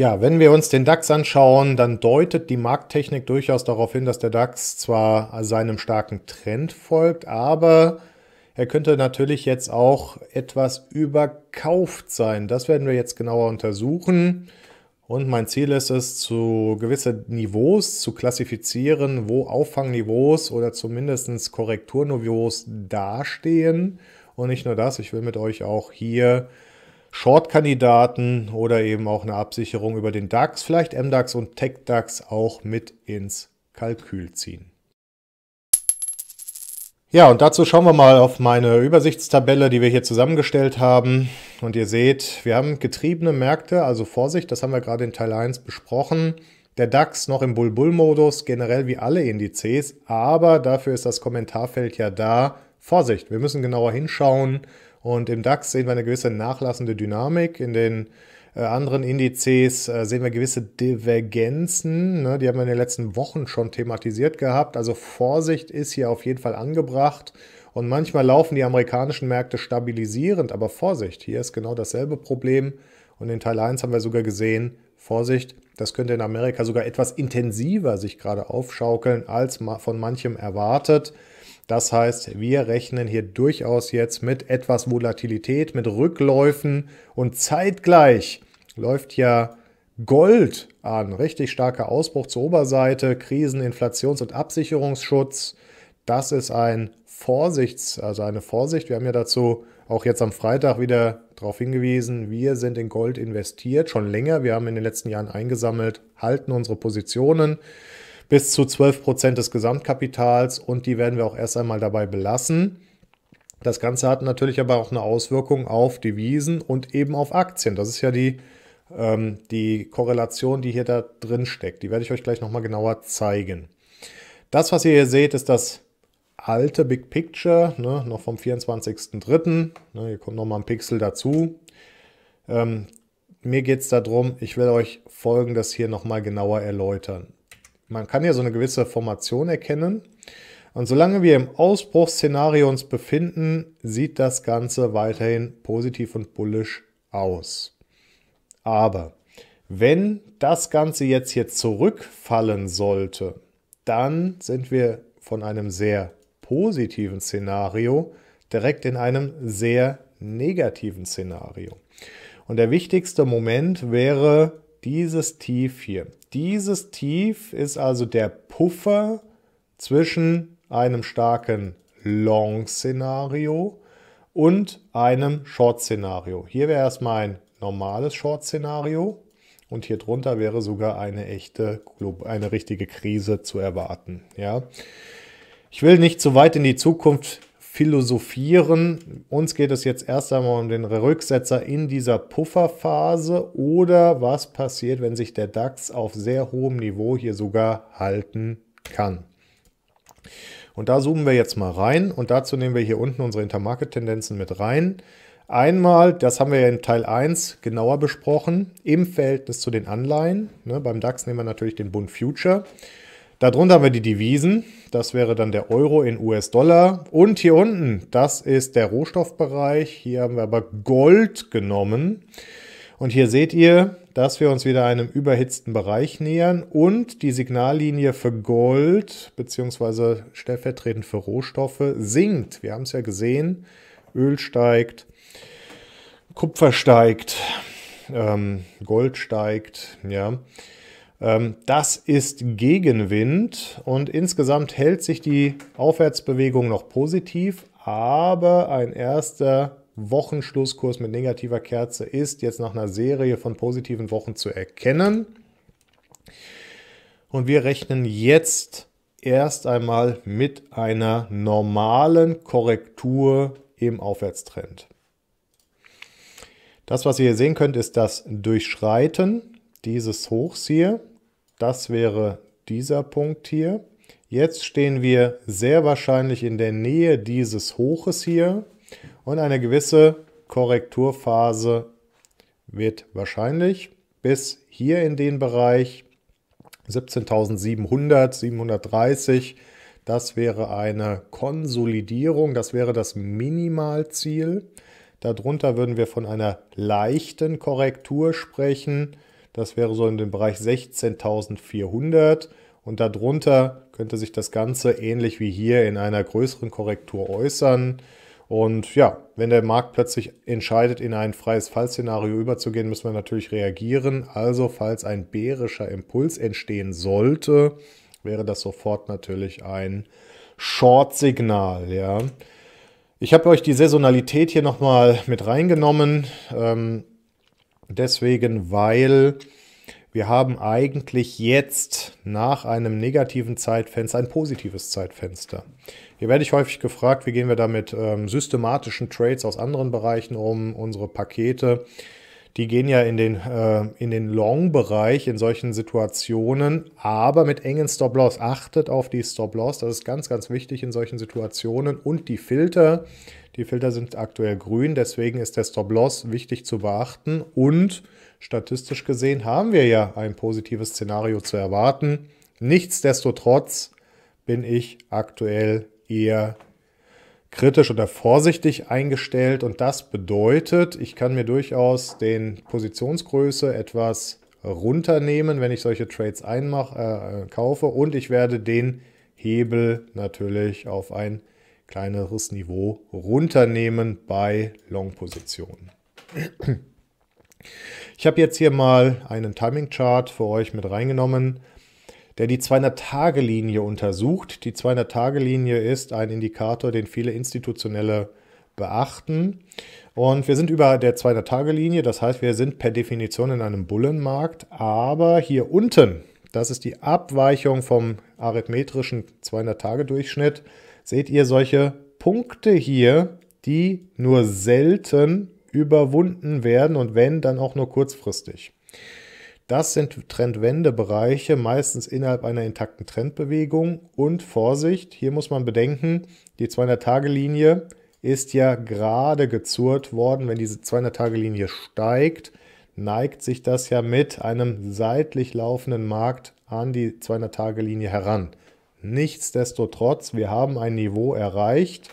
Ja, wenn wir uns den DAX anschauen, dann deutet die Markttechnik durchaus darauf hin, dass der DAX zwar seinem starken Trend folgt, aber er könnte natürlich jetzt auch etwas überkauft sein. Das werden wir jetzt genauer untersuchen. Und mein Ziel ist es, zu gewisse Niveaus zu klassifizieren, wo Auffangniveaus oder zumindest Korrekturniveaus dastehen. Und nicht nur das, ich will mit euch auch hier Short-Kandidaten oder eben auch eine Absicherung über den DAX, vielleicht MDAX und TechDAX auch mit ins Kalkül ziehen. Ja, und dazu schauen wir mal auf meine Übersichtstabelle, die wir hier zusammengestellt haben. Und ihr seht, wir haben getriebene Märkte, also Vorsicht, das haben wir gerade in Teil 1 besprochen. Der DAX noch im Bull-Bull-Modus, generell wie alle Indizes, aber dafür ist das Kommentarfeld ja da. Vorsicht, wir müssen genauer hinschauen und im DAX sehen wir eine gewisse nachlassende Dynamik. In den äh, anderen Indizes äh, sehen wir gewisse Divergenzen. Ne? Die haben wir in den letzten Wochen schon thematisiert gehabt. Also Vorsicht ist hier auf jeden Fall angebracht. Und manchmal laufen die amerikanischen Märkte stabilisierend, aber Vorsicht, hier ist genau dasselbe Problem. Und in Teil 1 haben wir sogar gesehen, Vorsicht, das könnte in Amerika sogar etwas intensiver sich gerade aufschaukeln, als von manchem erwartet. Das heißt, wir rechnen hier durchaus jetzt mit etwas Volatilität, mit Rückläufen und zeitgleich läuft ja Gold an. Richtig starker Ausbruch zur Oberseite, Krisen, Inflations- und Absicherungsschutz. Das ist ein Vorsichts, also eine Vorsicht. Wir haben ja dazu auch jetzt am Freitag wieder darauf hingewiesen, wir sind in Gold investiert, schon länger. Wir haben in den letzten Jahren eingesammelt, halten unsere Positionen bis zu 12 Prozent des Gesamtkapitals und die werden wir auch erst einmal dabei belassen. Das Ganze hat natürlich aber auch eine Auswirkung auf Devisen und eben auf Aktien. Das ist ja die, ähm, die Korrelation, die hier da drin steckt. Die werde ich euch gleich nochmal genauer zeigen. Das, was ihr hier seht, ist das alte Big Picture, ne, noch vom 24.03. Ne, hier kommt nochmal ein Pixel dazu. Ähm, mir geht es darum, ich will euch Folgendes hier nochmal genauer erläutern. Man kann ja so eine gewisse Formation erkennen. Und solange wir im Ausbruchsszenario uns befinden, sieht das Ganze weiterhin positiv und bullisch aus. Aber wenn das Ganze jetzt hier zurückfallen sollte, dann sind wir von einem sehr positiven Szenario direkt in einem sehr negativen Szenario. Und der wichtigste Moment wäre dieses Tief hier. Dieses Tief ist also der Puffer zwischen einem starken Long-Szenario und einem Short-Szenario. Hier wäre erstmal ein normales Short-Szenario und hier drunter wäre sogar eine echte, eine richtige Krise zu erwarten. Ja. Ich will nicht zu weit in die Zukunft philosophieren. Uns geht es jetzt erst einmal um den Rücksetzer in dieser Pufferphase oder was passiert, wenn sich der DAX auf sehr hohem Niveau hier sogar halten kann. Und da zoomen wir jetzt mal rein und dazu nehmen wir hier unten unsere Intermarket-Tendenzen mit rein. Einmal, das haben wir ja in Teil 1 genauer besprochen, im Verhältnis zu den Anleihen. Ne, beim DAX nehmen wir natürlich den Bund Future. Darunter haben wir die Devisen, das wäre dann der Euro in US-Dollar. Und hier unten, das ist der Rohstoffbereich. Hier haben wir aber Gold genommen. Und hier seht ihr, dass wir uns wieder einem überhitzten Bereich nähern und die Signallinie für Gold bzw. stellvertretend für Rohstoffe sinkt. Wir haben es ja gesehen, Öl steigt, Kupfer steigt, ähm, Gold steigt, ja. Ähm, das ist Gegenwind und insgesamt hält sich die Aufwärtsbewegung noch positiv, aber ein erster Wochenschlusskurs mit negativer Kerze ist jetzt nach einer Serie von positiven Wochen zu erkennen. Und wir rechnen jetzt erst einmal mit einer normalen Korrektur im Aufwärtstrend. Das, was ihr hier sehen könnt, ist das Durchschreiten dieses Hochs hier. Das wäre dieser Punkt hier. Jetzt stehen wir sehr wahrscheinlich in der Nähe dieses Hoches hier und eine gewisse Korrekturphase wird wahrscheinlich bis hier in den Bereich 17.700, 730. Das wäre eine Konsolidierung, das wäre das Minimalziel. Darunter würden wir von einer leichten Korrektur sprechen. Das wäre so in dem Bereich 16.400 und darunter könnte sich das Ganze ähnlich wie hier in einer größeren Korrektur äußern. Und ja, wenn der Markt plötzlich entscheidet, in ein freies Fallszenario überzugehen, müssen wir natürlich reagieren. Also falls ein bärischer Impuls entstehen sollte, wäre das sofort natürlich ein Short-Signal. Ja. Ich habe euch die Saisonalität hier nochmal mit reingenommen. Ähm, deswegen, weil wir haben eigentlich jetzt nach einem negativen Zeitfenster ein positives Zeitfenster. Hier werde ich häufig gefragt, wie gehen wir da mit ähm, systematischen Trades aus anderen Bereichen um, unsere Pakete die gehen ja in den, äh, in den Long-Bereich in solchen Situationen, aber mit engen Stop-Loss. Achtet auf die Stop-Loss, das ist ganz, ganz wichtig in solchen Situationen. Und die Filter, die Filter sind aktuell grün, deswegen ist der Stop-Loss wichtig zu beachten. Und statistisch gesehen haben wir ja ein positives Szenario zu erwarten. Nichtsdestotrotz bin ich aktuell eher kritisch oder vorsichtig eingestellt und das bedeutet, ich kann mir durchaus den Positionsgröße etwas runternehmen, wenn ich solche Trades einmach, äh, äh, kaufe und ich werde den Hebel natürlich auf ein kleineres Niveau runternehmen bei Long-Positionen. Ich habe jetzt hier mal einen Timing-Chart für euch mit reingenommen der die 200-Tage-Linie untersucht. Die 200-Tage-Linie ist ein Indikator, den viele institutionelle beachten. Und wir sind über der 200-Tage-Linie, das heißt, wir sind per Definition in einem Bullenmarkt. Aber hier unten, das ist die Abweichung vom arithmetischen 200-Tage-Durchschnitt, seht ihr solche Punkte hier, die nur selten überwunden werden und wenn, dann auch nur kurzfristig. Das sind Trendwendebereiche, meistens innerhalb einer intakten Trendbewegung. Und Vorsicht, hier muss man bedenken, die 200-Tage-Linie ist ja gerade gezurrt worden. Wenn diese 200-Tage-Linie steigt, neigt sich das ja mit einem seitlich laufenden Markt an die 200-Tage-Linie heran. Nichtsdestotrotz, wir haben ein Niveau erreicht,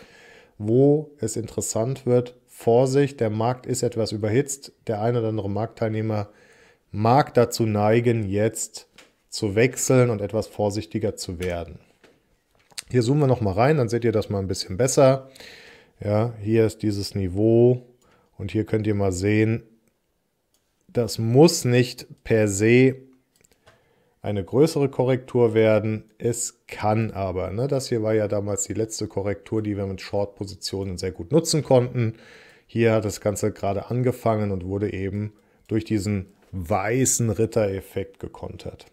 wo es interessant wird. Vorsicht, der Markt ist etwas überhitzt. Der ein oder andere Marktteilnehmer mag dazu neigen, jetzt zu wechseln und etwas vorsichtiger zu werden. Hier zoomen wir nochmal rein, dann seht ihr das mal ein bisschen besser. Ja, hier ist dieses Niveau und hier könnt ihr mal sehen, das muss nicht per se eine größere Korrektur werden. Es kann aber. Ne? Das hier war ja damals die letzte Korrektur, die wir mit Short-Positionen sehr gut nutzen konnten. Hier hat das Ganze gerade angefangen und wurde eben durch diesen weißen Ritter-Effekt gekontert.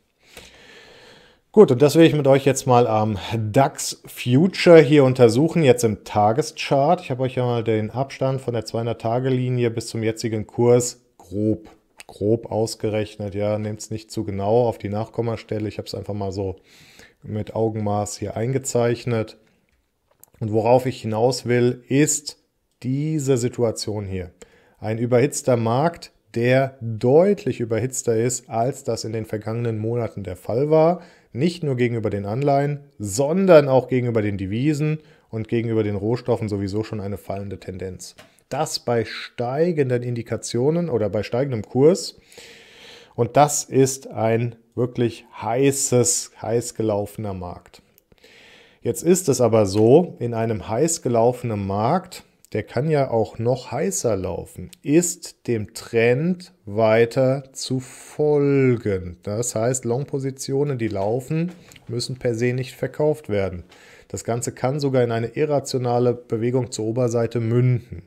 Gut, und das will ich mit euch jetzt mal am DAX Future hier untersuchen, jetzt im Tageschart. Ich habe euch ja mal den Abstand von der 200-Tage-Linie bis zum jetzigen Kurs grob, grob ausgerechnet. Ja, nehmt es nicht zu genau auf die Nachkommastelle. Ich habe es einfach mal so mit Augenmaß hier eingezeichnet. Und worauf ich hinaus will, ist diese Situation hier. Ein überhitzter Markt, der deutlich überhitzter ist, als das in den vergangenen Monaten der Fall war. Nicht nur gegenüber den Anleihen, sondern auch gegenüber den Devisen und gegenüber den Rohstoffen sowieso schon eine fallende Tendenz. Das bei steigenden Indikationen oder bei steigendem Kurs. Und das ist ein wirklich heißes, heiß gelaufener Markt. Jetzt ist es aber so, in einem heiß gelaufenen Markt der kann ja auch noch heißer laufen, ist dem Trend weiter zu folgen. Das heißt, Long-Positionen, die laufen, müssen per se nicht verkauft werden. Das Ganze kann sogar in eine irrationale Bewegung zur Oberseite münden.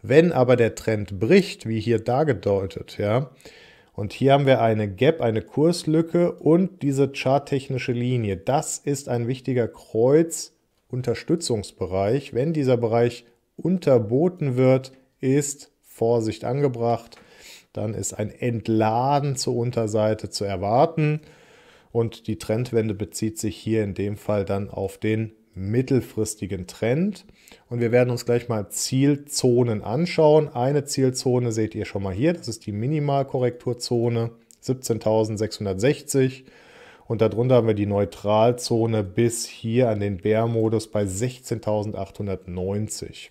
Wenn aber der Trend bricht, wie hier dargedeutet, ja, und hier haben wir eine Gap, eine Kurslücke und diese charttechnische Linie. Das ist ein wichtiger Kreuz, Unterstützungsbereich. Wenn dieser Bereich unterboten wird, ist Vorsicht angebracht. Dann ist ein Entladen zur Unterseite zu erwarten. Und die Trendwende bezieht sich hier in dem Fall dann auf den mittelfristigen Trend. Und wir werden uns gleich mal Zielzonen anschauen. Eine Zielzone seht ihr schon mal hier. Das ist die Minimalkorrekturzone 17.660. Und darunter haben wir die Neutralzone bis hier an den Bärmodus bei 16.890.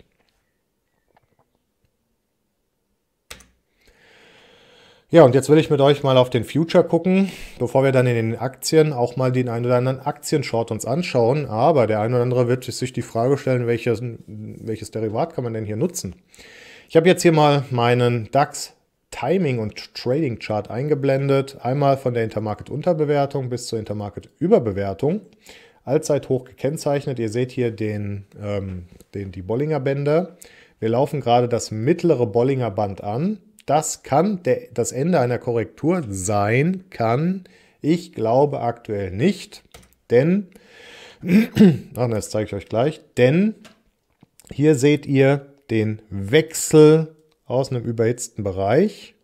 Ja, und jetzt will ich mit euch mal auf den Future gucken, bevor wir dann in den Aktien auch mal den ein oder anderen Aktienshort uns anschauen. Aber der ein oder andere wird sich die Frage stellen, welches, welches Derivat kann man denn hier nutzen? Ich habe jetzt hier mal meinen DAX Timing- und Trading-Chart eingeblendet. Einmal von der Intermarket-Unterbewertung bis zur Intermarket-Überbewertung. Allzeit hoch gekennzeichnet. Ihr seht hier den, ähm, den, die Bollinger Bänder. Wir laufen gerade das mittlere Bollinger Band an. Das kann der, das Ende einer Korrektur sein, kann. Ich glaube aktuell nicht, denn, ach, das zeige ich euch gleich, denn hier seht ihr den Wechsel aus einem überhitzten Bereich.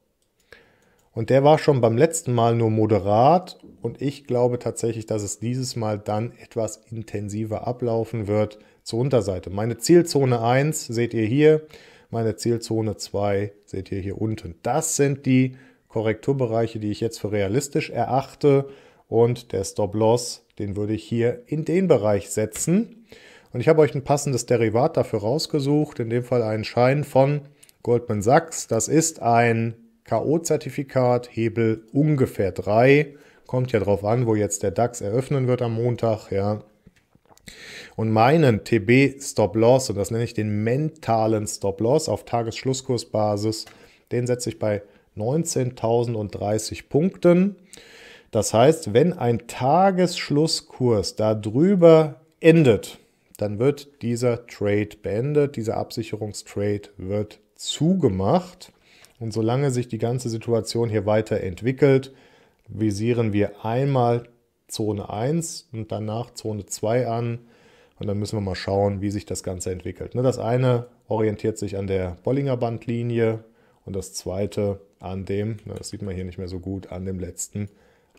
Und der war schon beim letzten Mal nur moderat. Und ich glaube tatsächlich, dass es dieses Mal dann etwas intensiver ablaufen wird zur Unterseite. Meine Zielzone 1 seht ihr hier, meine Zielzone 2 seht ihr hier unten. Das sind die Korrekturbereiche, die ich jetzt für realistisch erachte. Und der Stop-Loss, den würde ich hier in den Bereich setzen. Und ich habe euch ein passendes Derivat dafür rausgesucht, in dem Fall einen Schein von Goldman Sachs. Das ist ein K.O.-Zertifikat, Hebel ungefähr 3. Kommt ja drauf an, wo jetzt der DAX eröffnen wird am Montag, ja. Und meinen TB Stop Loss, und das nenne ich den mentalen Stop Loss auf Tagesschlusskursbasis, den setze ich bei 19.030 Punkten. Das heißt, wenn ein Tagesschlusskurs darüber endet, dann wird dieser Trade beendet, dieser Absicherungstrade wird zugemacht. Und solange sich die ganze Situation hier weiterentwickelt, visieren wir einmal Zone 1 und danach Zone 2 an. Und dann müssen wir mal schauen, wie sich das Ganze entwickelt. Ne, das eine orientiert sich an der Bollinger Bandlinie und das zweite an dem, ne, das sieht man hier nicht mehr so gut, an dem letzten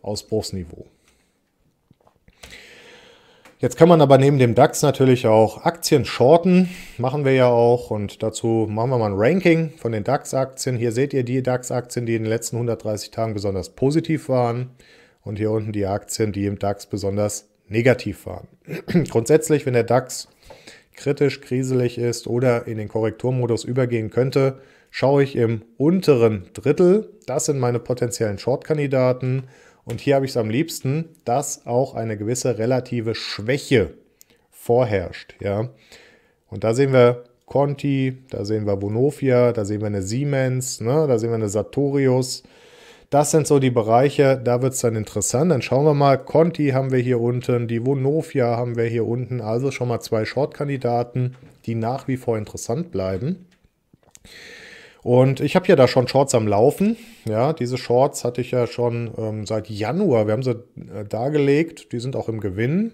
Ausbruchsniveau. Jetzt kann man aber neben dem DAX natürlich auch Aktien shorten, machen wir ja auch und dazu machen wir mal ein Ranking von den DAX-Aktien. Hier seht ihr die DAX-Aktien, die in den letzten 130 Tagen besonders positiv waren und hier unten die Aktien, die im DAX besonders negativ waren. Grundsätzlich, wenn der DAX kritisch, kriselig ist oder in den Korrekturmodus übergehen könnte, schaue ich im unteren Drittel, das sind meine potenziellen Short-Kandidaten und hier habe ich es am liebsten, dass auch eine gewisse relative Schwäche vorherrscht. Ja? Und da sehen wir Conti, da sehen wir Vonovia, da sehen wir eine Siemens, ne? da sehen wir eine Sartorius. Das sind so die Bereiche, da wird es dann interessant. Dann schauen wir mal, Conti haben wir hier unten, die Vonovia haben wir hier unten. Also schon mal zwei Short-Kandidaten, die nach wie vor interessant bleiben. Und ich habe ja da schon Shorts am Laufen. Ja, diese Shorts hatte ich ja schon ähm, seit Januar. Wir haben sie äh, dargelegt. Die sind auch im Gewinn.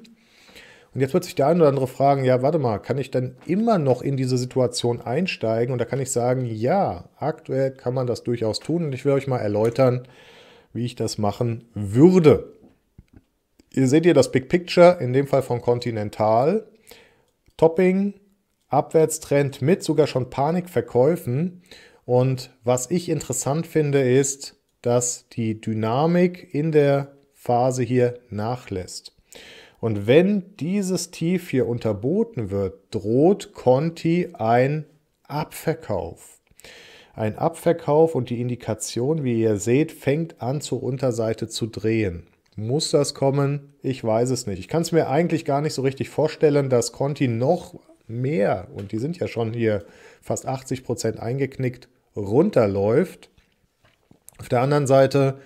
Und jetzt wird sich der eine oder andere fragen, ja, warte mal, kann ich denn immer noch in diese Situation einsteigen? Und da kann ich sagen, ja, aktuell kann man das durchaus tun. Und ich will euch mal erläutern, wie ich das machen würde. Ihr seht hier das Big Picture, in dem Fall von Continental. Topping, Abwärtstrend mit sogar schon Panikverkäufen. Und was ich interessant finde, ist, dass die Dynamik in der Phase hier nachlässt. Und wenn dieses Tief hier unterboten wird, droht Conti ein Abverkauf. Ein Abverkauf und die Indikation, wie ihr seht, fängt an zur Unterseite zu drehen. Muss das kommen? Ich weiß es nicht. Ich kann es mir eigentlich gar nicht so richtig vorstellen, dass Conti noch mehr, und die sind ja schon hier fast 80% Prozent eingeknickt, runterläuft. Auf der anderen Seite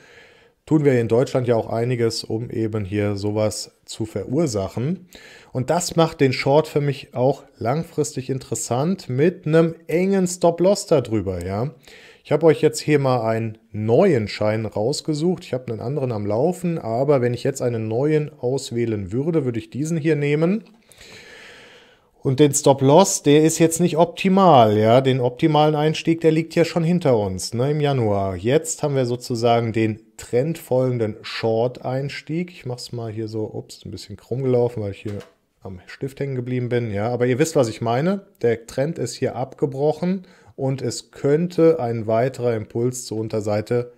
tun wir in Deutschland ja auch einiges, um eben hier sowas zu verursachen. Und das macht den Short für mich auch langfristig interessant mit einem engen Stop-Loss darüber, ja. Ich habe euch jetzt hier mal einen neuen Schein rausgesucht. Ich habe einen anderen am Laufen, aber wenn ich jetzt einen neuen auswählen würde, würde ich diesen hier nehmen und den Stop-Loss, der ist jetzt nicht optimal, ja. Den optimalen Einstieg, der liegt ja schon hinter uns, ne, im Januar. Jetzt haben wir sozusagen den trendfolgenden Short-Einstieg. Ich mach's mal hier so, ups, ein bisschen krumm gelaufen, weil ich hier am Stift hängen geblieben bin, ja. Aber ihr wisst, was ich meine. Der Trend ist hier abgebrochen und es könnte ein weiterer Impuls zur Unterseite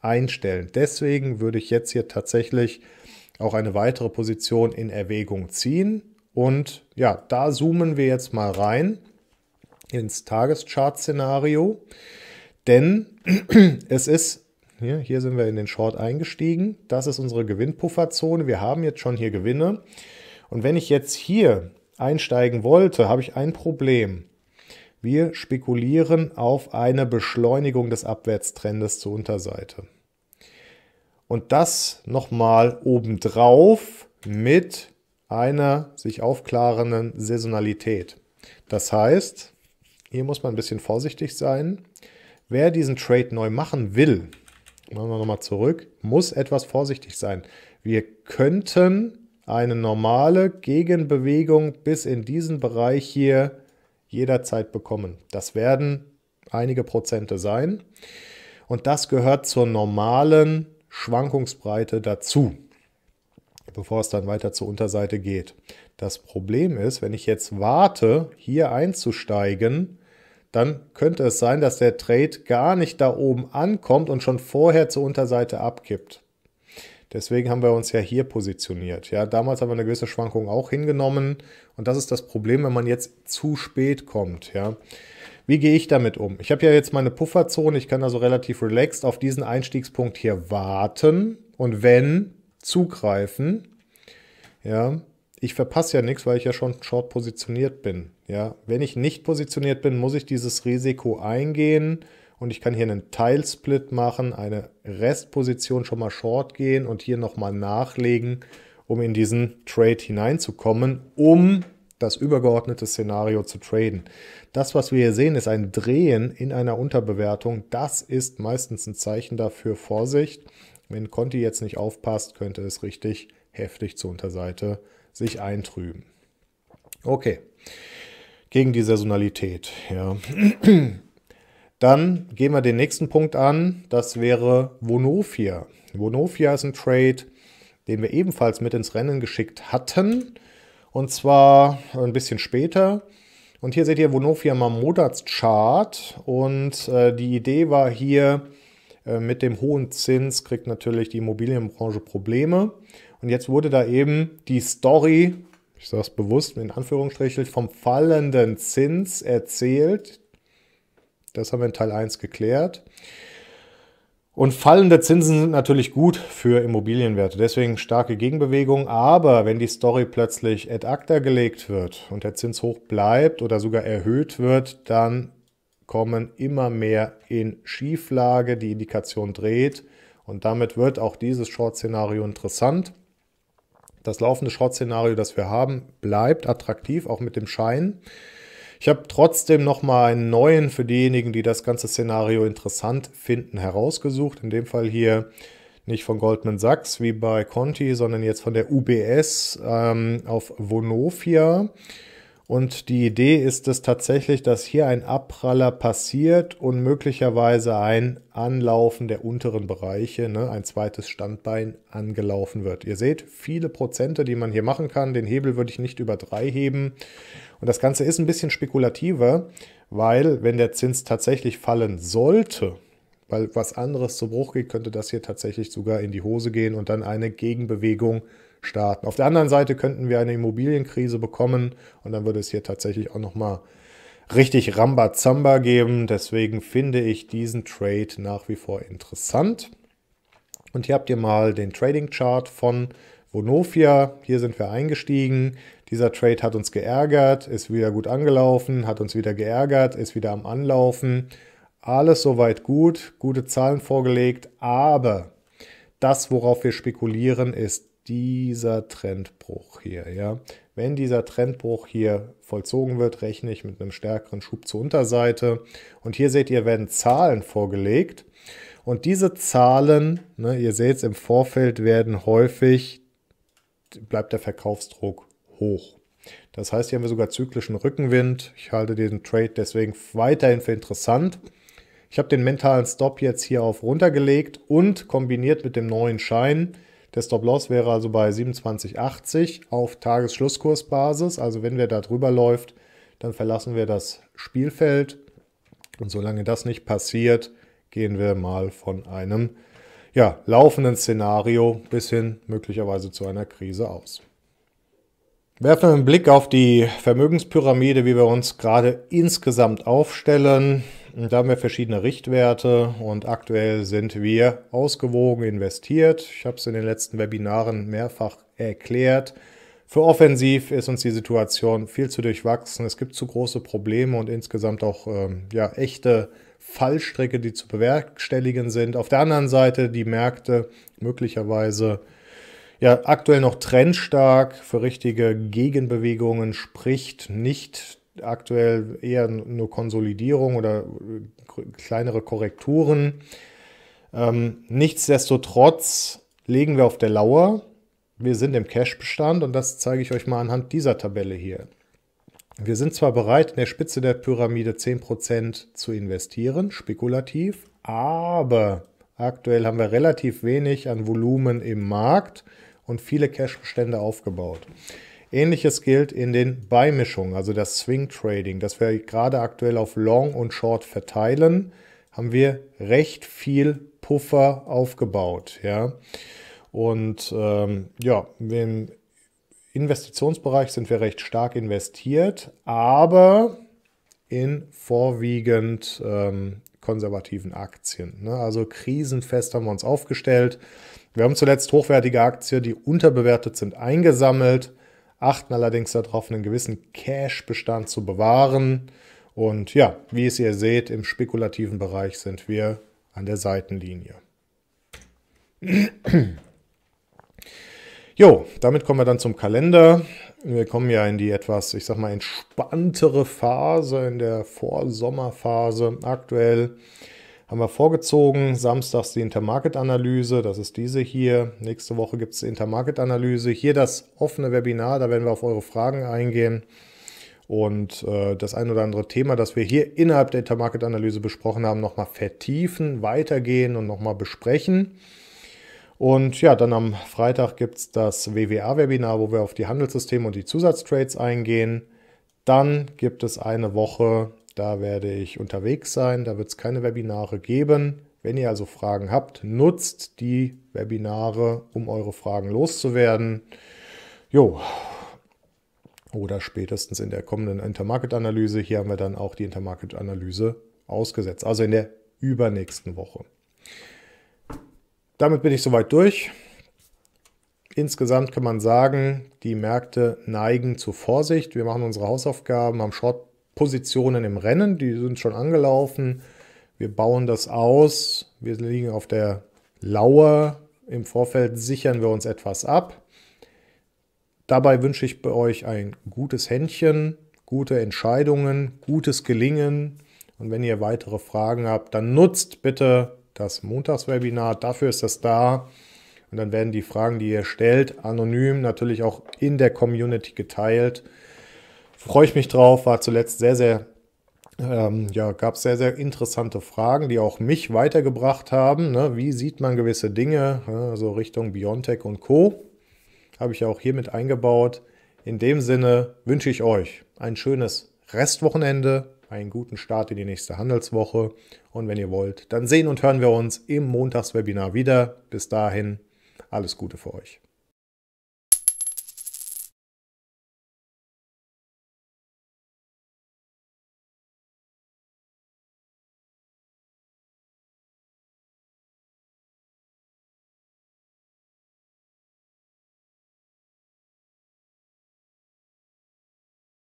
einstellen. Deswegen würde ich jetzt hier tatsächlich auch eine weitere Position in Erwägung ziehen und ja, da zoomen wir jetzt mal rein ins Tageschart-Szenario, denn es ist, hier, hier sind wir in den Short eingestiegen, das ist unsere Gewinnpufferzone, wir haben jetzt schon hier Gewinne und wenn ich jetzt hier einsteigen wollte, habe ich ein Problem. Wir spekulieren auf eine Beschleunigung des Abwärtstrendes zur Unterseite. Und das nochmal obendrauf mit einer sich aufklarenden Saisonalität. Das heißt, hier muss man ein bisschen vorsichtig sein. Wer diesen Trade neu machen will, machen wir nochmal zurück, muss etwas vorsichtig sein. Wir könnten eine normale Gegenbewegung bis in diesen Bereich hier jederzeit bekommen. Das werden einige Prozente sein. Und das gehört zur normalen Schwankungsbreite dazu bevor es dann weiter zur Unterseite geht. Das Problem ist, wenn ich jetzt warte, hier einzusteigen, dann könnte es sein, dass der Trade gar nicht da oben ankommt und schon vorher zur Unterseite abkippt. Deswegen haben wir uns ja hier positioniert. Ja, damals haben wir eine gewisse Schwankung auch hingenommen und das ist das Problem, wenn man jetzt zu spät kommt. Ja. Wie gehe ich damit um? Ich habe ja jetzt meine Pufferzone, ich kann also relativ relaxed auf diesen Einstiegspunkt hier warten und wenn zugreifen. Ja, ich verpasse ja nichts, weil ich ja schon short positioniert bin. Ja, wenn ich nicht positioniert bin, muss ich dieses Risiko eingehen und ich kann hier einen Teilsplit machen, eine Restposition schon mal short gehen und hier nochmal nachlegen, um in diesen Trade hineinzukommen, um das übergeordnete Szenario zu traden. Das, was wir hier sehen, ist ein Drehen in einer Unterbewertung. Das ist meistens ein Zeichen dafür, Vorsicht. Wenn Conti jetzt nicht aufpasst, könnte es richtig heftig zur Unterseite sich eintrüben. Okay, gegen die Saisonalität. Ja. Dann gehen wir den nächsten Punkt an. Das wäre Vonofia. Vonofia ist ein Trade, den wir ebenfalls mit ins Rennen geschickt hatten. Und zwar ein bisschen später. Und hier seht ihr Vonofia mal Monatschart. Und äh, die Idee war hier, äh, mit dem hohen Zins kriegt natürlich die Immobilienbranche Probleme. Und jetzt wurde da eben die Story, ich sage es bewusst in Anführungsstrichen, vom fallenden Zins erzählt. Das haben wir in Teil 1 geklärt. Und fallende Zinsen sind natürlich gut für Immobilienwerte, deswegen starke Gegenbewegung. Aber wenn die Story plötzlich ad acta gelegt wird und der Zins hoch bleibt oder sogar erhöht wird, dann kommen immer mehr in Schieflage, die Indikation dreht und damit wird auch dieses Short-Szenario interessant. Das laufende Short-Szenario, das wir haben, bleibt attraktiv, auch mit dem Schein. Ich habe trotzdem nochmal einen neuen für diejenigen, die das ganze Szenario interessant finden, herausgesucht. In dem Fall hier nicht von Goldman Sachs wie bei Conti, sondern jetzt von der UBS ähm, auf Vonovia. Und die Idee ist es tatsächlich, dass hier ein Abpraller passiert und möglicherweise ein Anlaufen der unteren Bereiche, ne, ein zweites Standbein angelaufen wird. Ihr seht viele Prozente, die man hier machen kann. Den Hebel würde ich nicht über drei heben. Und das Ganze ist ein bisschen spekulativer, weil wenn der Zins tatsächlich fallen sollte, weil was anderes zu Bruch geht, könnte das hier tatsächlich sogar in die Hose gehen und dann eine Gegenbewegung starten. Auf der anderen Seite könnten wir eine Immobilienkrise bekommen und dann würde es hier tatsächlich auch nochmal richtig Rambazamba geben. Deswegen finde ich diesen Trade nach wie vor interessant. Und hier habt ihr mal den Trading Chart von Vonovia. Hier sind wir eingestiegen. Dieser Trade hat uns geärgert, ist wieder gut angelaufen, hat uns wieder geärgert, ist wieder am Anlaufen. Alles soweit gut, gute Zahlen vorgelegt, aber das, worauf wir spekulieren, ist dieser Trendbruch hier, ja. Wenn dieser Trendbruch hier vollzogen wird, rechne ich mit einem stärkeren Schub zur Unterseite. Und hier seht ihr, werden Zahlen vorgelegt. Und diese Zahlen, ne, ihr seht es im Vorfeld, werden häufig, bleibt der Verkaufsdruck hoch. Das heißt, hier haben wir sogar zyklischen Rückenwind. Ich halte diesen Trade deswegen weiterhin für interessant. Ich habe den mentalen Stop jetzt hier auf runtergelegt und kombiniert mit dem neuen Schein der Stop-Loss wäre also bei 27,80 auf Tagesschlusskursbasis. Also wenn wer da drüber läuft, dann verlassen wir das Spielfeld. Und solange das nicht passiert, gehen wir mal von einem ja, laufenden Szenario bis hin möglicherweise zu einer Krise aus. Werfen wir einen Blick auf die Vermögenspyramide, wie wir uns gerade insgesamt aufstellen. Da haben wir verschiedene Richtwerte und aktuell sind wir ausgewogen investiert. Ich habe es in den letzten Webinaren mehrfach erklärt. Für offensiv ist uns die Situation viel zu durchwachsen. Es gibt zu große Probleme und insgesamt auch ähm, ja, echte Fallstricke, die zu bewerkstelligen sind. Auf der anderen Seite die Märkte möglicherweise ja, aktuell noch trendstark für richtige Gegenbewegungen spricht nicht aktuell eher nur Konsolidierung oder äh, kleinere Korrekturen. Ähm, nichtsdestotrotz legen wir auf der Lauer. Wir sind im Cash-Bestand und das zeige ich euch mal anhand dieser Tabelle hier. Wir sind zwar bereit, in der Spitze der Pyramide 10% zu investieren, spekulativ, aber aktuell haben wir relativ wenig an Volumen im Markt und viele Cash-Bestände aufgebaut. Ähnliches gilt in den Beimischungen, also das Swing Trading, das wir gerade aktuell auf Long und Short verteilen, haben wir recht viel Puffer aufgebaut. Ja? Und ähm, ja, im Investitionsbereich sind wir recht stark investiert, aber in vorwiegend ähm, konservativen Aktien. Ne? Also krisenfest haben wir uns aufgestellt. Wir haben zuletzt hochwertige Aktien, die unterbewertet sind, eingesammelt achten allerdings darauf, einen gewissen Cash-Bestand zu bewahren. Und ja, wie es ihr seht, im spekulativen Bereich sind wir an der Seitenlinie. Jo, damit kommen wir dann zum Kalender. Wir kommen ja in die etwas, ich sag mal, entspanntere Phase, in der Vorsommerphase aktuell haben wir vorgezogen. Samstags die Intermarket-Analyse, das ist diese hier. Nächste Woche gibt es die Intermarket-Analyse. Hier das offene Webinar, da werden wir auf eure Fragen eingehen. Und äh, das ein oder andere Thema, das wir hier innerhalb der Intermarket-Analyse besprochen haben, nochmal vertiefen, weitergehen und nochmal besprechen. Und ja, dann am Freitag gibt es das WWA-Webinar, wo wir auf die Handelssysteme und die Zusatztrades eingehen. Dann gibt es eine Woche da werde ich unterwegs sein, da wird es keine Webinare geben. Wenn ihr also Fragen habt, nutzt die Webinare, um eure Fragen loszuwerden. Jo. Oder spätestens in der kommenden Intermarket-Analyse. Hier haben wir dann auch die Intermarket-Analyse ausgesetzt, also in der übernächsten Woche. Damit bin ich soweit durch. Insgesamt kann man sagen, die Märkte neigen zur Vorsicht. Wir machen unsere Hausaufgaben, haben Short Positionen im Rennen, die sind schon angelaufen. Wir bauen das aus. Wir liegen auf der Lauer. Im Vorfeld sichern wir uns etwas ab. Dabei wünsche ich bei euch ein gutes Händchen, gute Entscheidungen, gutes Gelingen. Und wenn ihr weitere Fragen habt, dann nutzt bitte das Montagswebinar. Dafür ist das da. Und dann werden die Fragen, die ihr stellt, anonym natürlich auch in der Community geteilt. Freue ich mich drauf, war zuletzt sehr, sehr, ähm, ja, gab es sehr, sehr interessante Fragen, die auch mich weitergebracht haben. Ne? Wie sieht man gewisse Dinge, also Richtung Biontech und Co. Habe ich auch hier mit eingebaut. In dem Sinne wünsche ich euch ein schönes Restwochenende, einen guten Start in die nächste Handelswoche und wenn ihr wollt, dann sehen und hören wir uns im Montagswebinar wieder. Bis dahin, alles Gute für euch.